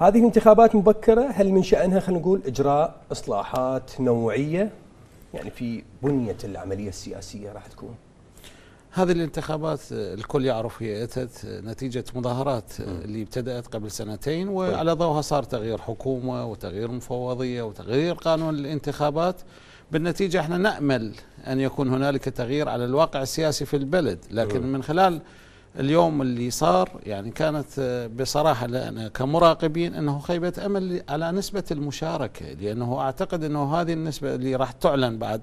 هذه انتخابات مبكره هل من شانها خلينا نقول اجراء اصلاحات نوعيه يعني في بنيه العمليه السياسيه راح تكون هذه الانتخابات الكل يعرف هي اتت نتيجه مظاهرات اللي ابتدات قبل سنتين طيب. وعلى ضوها صار تغيير حكومه وتغيير مفوضيه وتغيير قانون الانتخابات بالنتيجه احنا نامل ان يكون هنالك تغيير على الواقع السياسي في البلد لكن من خلال اليوم اللي صار يعني كانت آه، بصراحه لأن كمراقبين انه خيبه امل على نسبه المشاركه لانه اعتقد انه هذه النسبه اللي راح تعلن بعد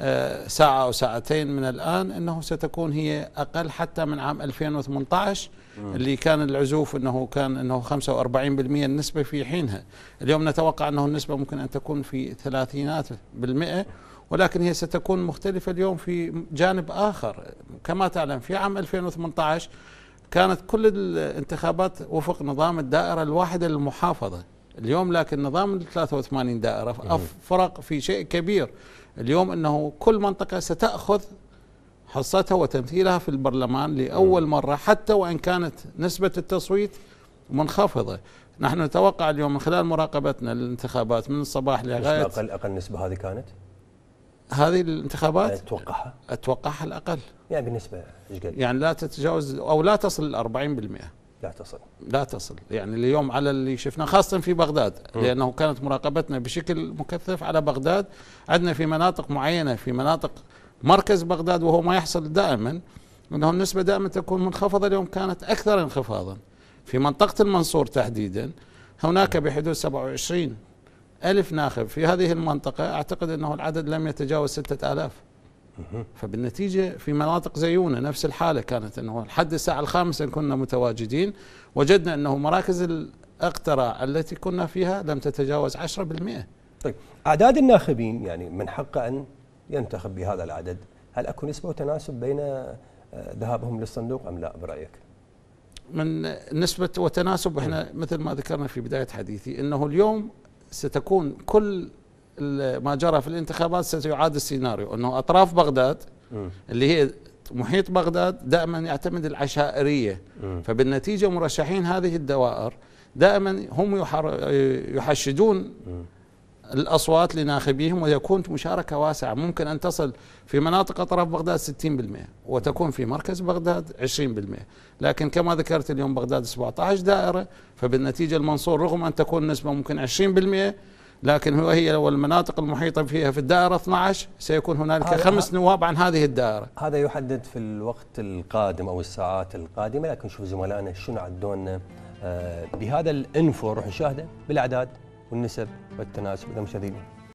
آه، ساعة أو ساعتين من الآن أنه ستكون هي أقل حتى من عام 2018 اللي كان العزوف أنه كان أنه 45% النسبة في حينها اليوم نتوقع أنه النسبة ممكن أن تكون في ثلاثينات بالمئة ولكن هي ستكون مختلفة اليوم في جانب آخر كما تعلم في عام 2018 كانت كل الانتخابات وفق نظام الدائرة الواحدة للمحافظة اليوم لكن نظام ال 83 دائرة فرق في شيء كبير اليوم أنه كل منطقة ستأخذ حصتها وتمثيلها في البرلمان لأول مرة حتى وإن كانت نسبة التصويت منخفضة نحن نتوقع اليوم من خلال مراقبتنا للانتخابات من الصباح لغاية أقل أقل نسبة هذه كانت؟ هذه الانتخابات اتوقعها اتوقعها الاقل يعني بالنسبه ايش قد؟ يعني لا تتجاوز او لا تصل ل 40% لا تصل لا تصل يعني اليوم على اللي شفناه خاصة في بغداد م. لأنه كانت مراقبتنا بشكل مكثف على بغداد عندنا في مناطق معينة في مناطق مركز بغداد وهو ما يحصل دائما أنه النسبة دائما تكون منخفضة اليوم كانت أكثر انخفاضا في منطقة المنصور تحديدا هناك بحدود 27 ألف ناخب في هذه المنطقة أعتقد أنه العدد لم يتجاوز ستة آلاف فبالنتيجة في مناطق زيونة نفس الحالة كانت أنه لحد الساعة الخامسة كنا متواجدين وجدنا أنه مراكز الأقتراع التي كنا فيها لم تتجاوز 10% طيب أعداد الناخبين يعني من حقه أن ينتخب بهذا العدد هل أكو نسبة وتناسب بين آه، ذهابهم للصندوق أم لا برأيك؟ من نسبة وتناسب احنا نعم. مثل ما ذكرنا في بداية حديثي انه اليوم ستكون كل ما جرى في الانتخابات سيعاد السيناريو انه اطراف بغداد اللي هي محيط بغداد دائما يعتمد العشائريه فبالنتيجه مرشحين هذه الدوائر دائما هم يحشدون الأصوات لناخبيهم ويكون مشاركة واسعة ممكن أن تصل في مناطق أطراف بغداد 60% وتكون في مركز بغداد 20% لكن كما ذكرت اليوم بغداد 17 دائرة فبالنتيجة المنصور رغم أن تكون نسبة ممكن 20% لكن هو هي والمناطق المحيطة فيها في الدائرة 12 سيكون هنالك خمس نواب عن هذه الدائرة هذا يحدد في الوقت القادم أو الساعات القادمة لكن شوف زملائنا شنو عدونا آه، بهذا الانفو نروح نشاهده بالأعداد والنسب والتناسب إذا مش